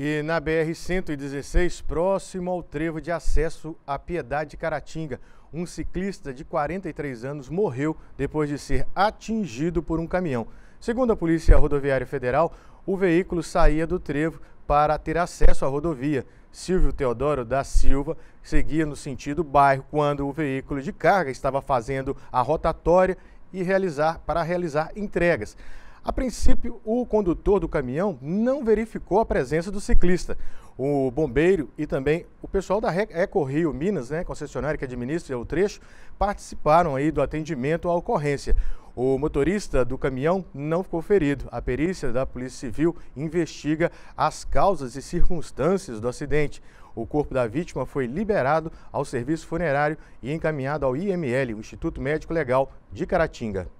E na BR-116, próximo ao trevo de acesso à Piedade Caratinga, um ciclista de 43 anos morreu depois de ser atingido por um caminhão. Segundo a Polícia Rodoviária Federal, o veículo saía do trevo para ter acesso à rodovia. Silvio Teodoro da Silva seguia no sentido bairro quando o veículo de carga estava fazendo a rotatória e realizar para realizar entregas. A princípio, o condutor do caminhão não verificou a presença do ciclista. O bombeiro e também o pessoal da Eco Rio Minas, né, concessionária que administra o trecho, participaram aí do atendimento à ocorrência. O motorista do caminhão não ficou ferido. A perícia da Polícia Civil investiga as causas e circunstâncias do acidente. O corpo da vítima foi liberado ao serviço funerário e encaminhado ao IML, o Instituto Médico Legal de Caratinga.